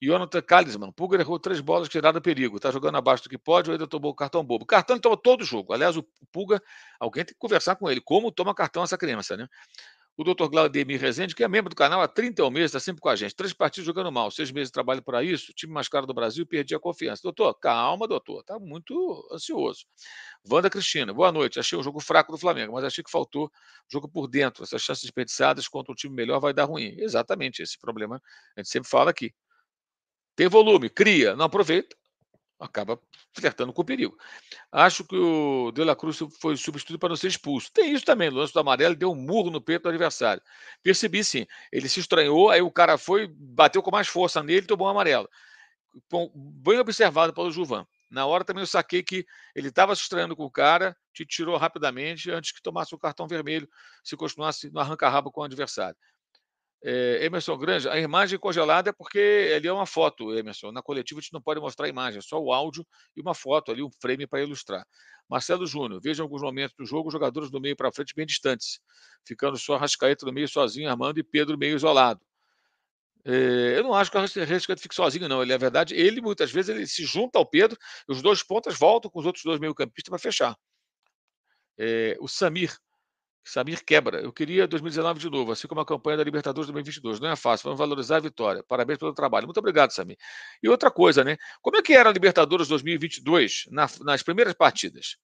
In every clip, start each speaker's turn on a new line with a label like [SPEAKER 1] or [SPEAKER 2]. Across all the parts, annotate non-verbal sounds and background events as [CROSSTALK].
[SPEAKER 1] Jonathan Kalisman. Puga errou três bolas, tirada perigo. Está jogando abaixo do que pode ou ainda tomou o cartão bobo. Cartão ele toma todo jogo. Aliás, o Puga alguém tem que conversar com ele. Como toma cartão essa criança, né? O Dr. Glaudemir Rezende, que é membro do canal há 31 meses, está sempre com a gente. Três partidos jogando mal, seis meses de trabalho para isso, time mais caro do Brasil, perdi a confiança. Doutor, calma, doutor, está muito ansioso. Wanda Cristina, boa noite. Achei o jogo fraco do Flamengo, mas achei que faltou jogo por dentro. Essas chances desperdiçadas contra um time melhor vai dar ruim. Exatamente, esse problema a gente sempre fala aqui. Tem volume, cria, não aproveita, acaba flertando com o perigo. Acho que o De La Cruz foi substituído para não ser expulso. Tem isso também, o lance do amarelo deu um murro no peito do adversário. Percebi sim, ele se estranhou, aí o cara foi, bateu com mais força nele, tomou um amarelo. Bom, bem observado pelo Juvan. Na hora também eu saquei que ele estava se estranhando com o cara, te tirou rapidamente antes que tomasse o cartão vermelho, se continuasse no arranca-rabo com o adversário. É, Emerson Grande, a imagem congelada é porque ali é uma foto, Emerson. Na coletiva a gente não pode mostrar a imagem, é só o áudio e uma foto ali, um frame para ilustrar. Marcelo Júnior, veja alguns momentos do jogo, jogadores do meio para frente bem distantes, ficando só Rascaeta no meio sozinho, Armando e Pedro meio isolado. É, eu não acho que o Rascaeta fique sozinho, não. Ele, na verdade, ele muitas vezes ele se junta ao Pedro, os dois pontas voltam com os outros dois meio-campistas para fechar. É, o Samir, Samir quebra. Eu queria 2019 de novo, assim como a campanha da Libertadores 2022. Não é fácil, vamos valorizar a vitória. Parabéns pelo trabalho. Muito obrigado, Samir. E outra coisa, né? Como é que era a Libertadores 2022 na, nas primeiras partidas?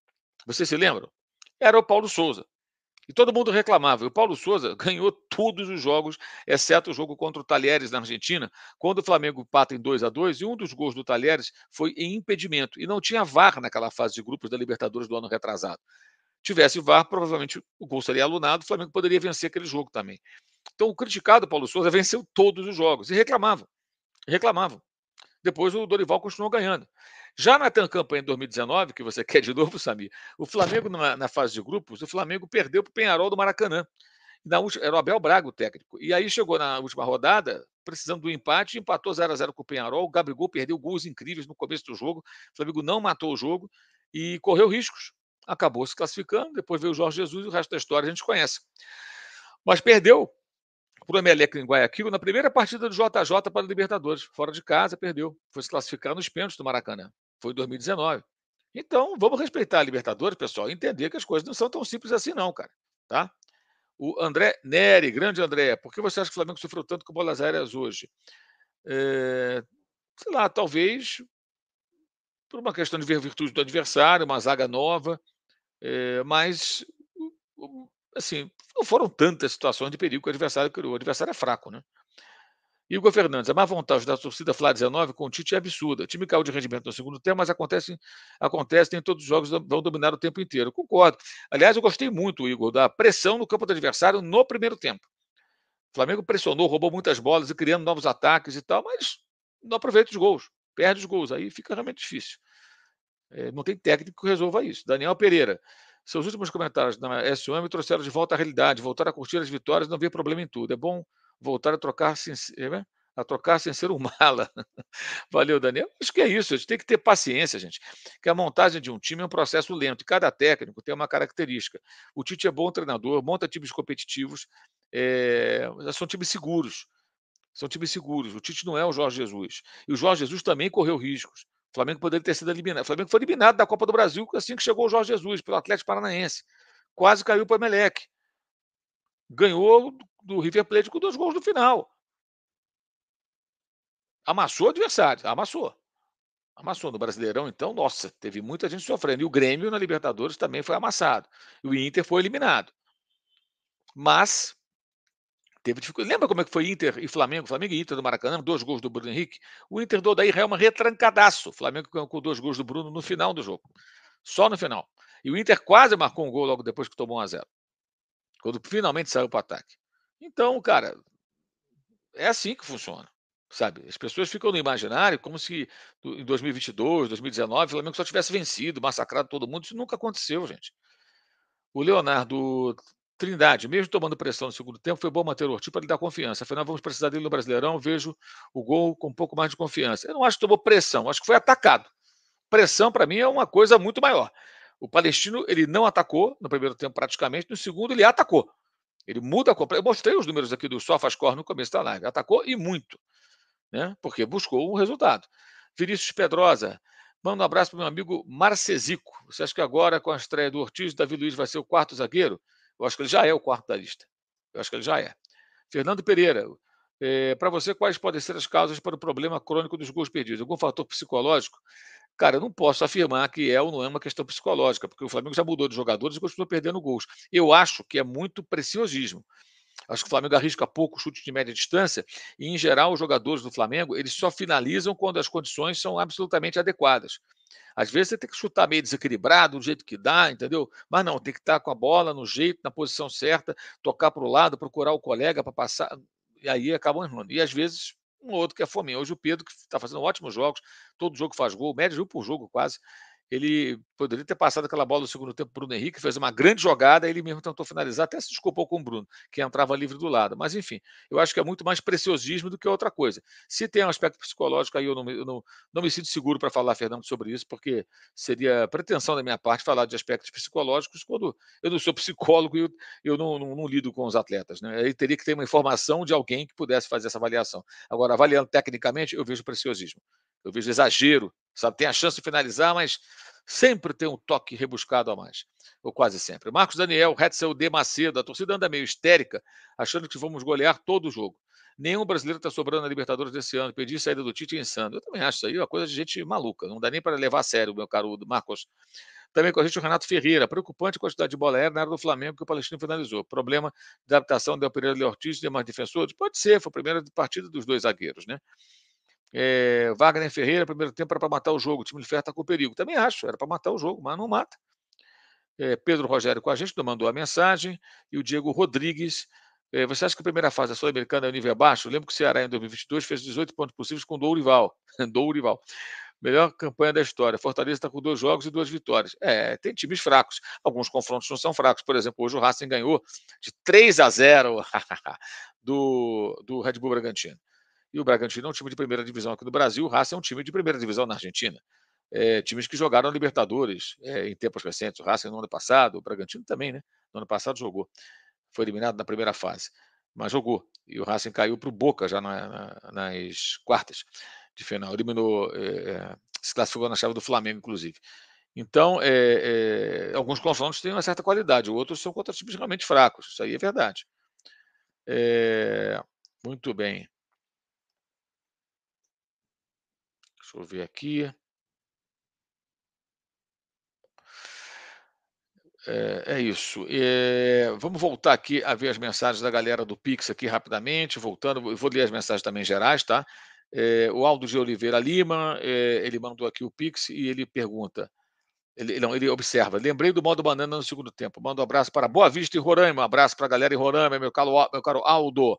[SPEAKER 1] Vocês se lembram? Era o Paulo Souza. E todo mundo reclamava. E o Paulo Souza [LAUGHS] ganhou todos os jogos, exceto o jogo contra o Talheres na Argentina, quando o Flamengo pata em 2 a 2 e um dos gols do Talheres foi em impedimento. E não tinha VAR naquela fase de grupos da Libertadores do ano retrasado tivesse VAR, provavelmente o gol seria alunado, o Flamengo poderia vencer aquele jogo também. Então, o criticado Paulo Souza venceu todos os jogos e reclamavam. Reclamavam. Depois o Dorival continuou ganhando. Já na campanha de 2019, que você [LAUGHS] quer de novo, Samir, o Flamengo, na, na fase de grupos, o Flamengo perdeu para o Penharol do Maracanã. Na última, era o Abel Braga o técnico. E aí chegou na última rodada, precisando do empate, empatou 0 a 0 com o Penharol. O Gabigol perdeu gols incríveis no começo do jogo. O Flamengo não matou o jogo e correu riscos acabou se classificando, depois veio o Jorge Jesus e o resto da história a gente conhece. Mas perdeu para o Emelec em Guayaquil na primeira partida do JJ para a Libertadores, fora de casa, perdeu. Foi se classificar nos pênaltis do Maracanã. Foi em 2019. Então, vamos respeitar a Libertadores, pessoal, e entender que as coisas não são tão simples assim, não, cara. Tá? O André Neri, grande André, por que você acha que o Flamengo sofreu tanto com bolas aéreas hoje? É, sei lá, talvez por uma questão de ver virtude do adversário, uma zaga nova, é, mas, assim, não foram tantas situações de perigo que o adversário criou. O adversário é fraco, né? Igor Fernandes, a má vontade da torcida Flá 19 com o Tite é absurda. O time caiu de rendimento no segundo tempo, mas acontece, acontece nem todos os jogos vão dominar o tempo inteiro. Concordo. Aliás, eu gostei muito, Igor, da pressão no campo do adversário no primeiro tempo. O Flamengo pressionou, roubou muitas bolas e criando novos ataques e tal, mas não aproveita os gols, perde os gols, aí fica realmente difícil. É, não tem técnico que resolva isso. Daniel Pereira, seus últimos comentários na SOM me trouxeram de volta à realidade, voltar a curtir as vitórias, não ver problema em tudo. É bom voltar a trocar sem, é, né? a trocar sem ser um mala. [LAUGHS] Valeu, Daniel. Acho que é isso. A gente tem que ter paciência, gente. Que a montagem de um time é um processo lento e cada técnico tem uma característica. O Tite é bom treinador, monta times competitivos, é... são times seguros. São times seguros. O Tite não é o Jorge Jesus. E o Jorge Jesus também correu riscos. Flamengo poderia ter sido eliminado. O Flamengo foi eliminado da Copa do Brasil assim que chegou o Jorge Jesus, pelo Atlético Paranaense. Quase caiu para o Emelec. Ganhou do River Plate com dois gols no final. Amassou o adversário, amassou. Amassou no Brasileirão, então, nossa, teve muita gente sofrendo. E o Grêmio na Libertadores também foi amassado. E o Inter foi eliminado. Mas teve dificuldade. Lembra como é que foi Inter e Flamengo? Flamengo e Inter do Maracanã, dois gols do Bruno Henrique. O Inter do Odair é uma retrancadaço. O Flamengo ganhou com dois gols do Bruno no final do jogo. Só no final. E o Inter quase marcou um gol logo depois que tomou 1 a 0 Quando finalmente saiu para o ataque. Então, cara, é assim que funciona. Sabe? As pessoas ficam no imaginário como se em 2022, 2019, o Flamengo só tivesse vencido, massacrado todo mundo. Isso nunca aconteceu, gente. O Leonardo Trindade, mesmo tomando pressão no segundo tempo, foi bom manter o Ortiz para lhe dar confiança. Afinal, vamos precisar dele no Brasileirão. Vejo o gol com um pouco mais de confiança. Eu não acho que tomou pressão, acho que foi atacado. Pressão, para mim, é uma coisa muito maior. O Palestino, ele não atacou no primeiro tempo, praticamente. No segundo, ele atacou. Ele muda a compra. Eu mostrei os números aqui do SofaScore no começo da live. Atacou e muito, né? porque buscou um resultado. Vinícius Pedrosa, manda um abraço para meu amigo Marcesico. Você acha que agora, com a estreia do Ortiz, Davi Luiz vai ser o quarto zagueiro? Eu acho que ele já é o quarto da lista. Eu acho que ele já é. Fernando Pereira, é, eh, para você, quais podem ser as causas para o problema crônico dos gols perdidos? Algum fator psicológico? Cara, eu não posso afirmar que é ou não é uma questão psicológica, porque o Flamengo já mudou de jogadores e continua perdendo gols. Eu acho que é muito preciosismo. Acho que o Flamengo arrisca pouco chute de média distância e, em geral, os jogadores do Flamengo eles só finalizam quando as condições são absolutamente adequadas. Às vezes você tem que chutar meio desequilibrado, do jeito que dá, entendeu? Mas não, tem que estar com a bola no jeito, na posição certa, tocar para o lado, procurar o colega para passar. E aí acabam errando. E às vezes um outro que é fominha. Hoje o Pedro, que está fazendo ótimos jogos, todo jogo faz gol, médio por jogo quase. Ele poderia ter passado aquela bola no segundo tempo para Bruno Henrique, fez uma grande jogada, ele mesmo tentou finalizar, até se desculpou com o Bruno, que entrava livre do lado. Mas, enfim, eu acho que é muito mais preciosismo do que outra coisa. Se tem um aspecto psicológico, aí eu não, eu não, não me sinto seguro para falar, Fernando, sobre isso, porque seria pretensão da minha parte falar de aspectos psicológicos quando eu não sou psicólogo e eu, eu não, não, não, lido com os atletas. Né? Aí teria que ter uma informação de alguém que pudesse fazer essa avaliação. Agora, avaliando tecnicamente, eu vejo preciosismo. Eu vejo exagero, sabe? Tem a chance de finalizar, mas sempre tem um toque rebuscado a mais, ou quase sempre. Marcos Daniel, Hetzel de Macedo, a torcida anda meio histérica, achando que vamos golear todo o jogo. Nenhum brasileiro está sobrando na Libertadores desse ano. Pedir saída do Tite é insano. Eu também acho isso aí uma coisa de gente maluca. Não dá nem para levar a sério, meu caro Marcos. Também com a gente o Renato Ferreira. Preocupante a quantidade de bola aérea na área do Flamengo que o Palestino finalizou. Problema de adaptação do Pereira de Ortiz e demais defensores? Pode ser, foi a primeira partida dos dois zagueiros, né? É, Wagner Ferreira, primeiro tempo era para matar o jogo, o time de Ferro está com perigo. Também acho, era para matar o jogo, mas não mata. É, Pedro Rogério com a gente, mandou a mensagem. E o Diego Rodrigues. É, você acha que a primeira fase da Sul-Americana é o nível abaixo? lembro que o Ceará em 2022 fez 18 pontos possíveis com Dourival. [LAUGHS] Dourival. Melhor campanha da história. Fortaleza está com dois jogos e duas vitórias. É, tem times fracos. Alguns confrontos não são fracos. Por exemplo, hoje o Racing ganhou de 3 a 0 [LAUGHS] do, do Red Bull Bragantino e o Bragantino é um time de primeira divisão aqui no Brasil, o Racing é um time de primeira divisão na Argentina. É, times que jogaram Libertadores é, em tempos recentes. O Racing no ano passado, o Bragantino também, né? No ano passado jogou. Foi eliminado na primeira fase, mas jogou. E o Racing caiu para o Boca já na, na, nas quartas de final. Eliminou, é, se classificou na chave do Flamengo, inclusive. Então, é, é, alguns confrontos têm uma certa qualidade, outros são contra times realmente fracos. Isso aí é verdade. É, muito bem. Deixa eu ver aqui. É, é, isso. É, vamos voltar aqui a ver as mensagens da galera do Pix aqui rapidamente, voltando. Eu vou ler as mensagens também gerais, tá? É, o Aldo de Oliveira Lima, é, ele mandou aqui o Pix e ele pergunta. Ele, não, ele observa. Lembrei do modo banana no segundo tempo. Mando um abraço para Boa Vista e Roraima. Um abraço para a galera em Roraima, meu caro, meu caro Aldo.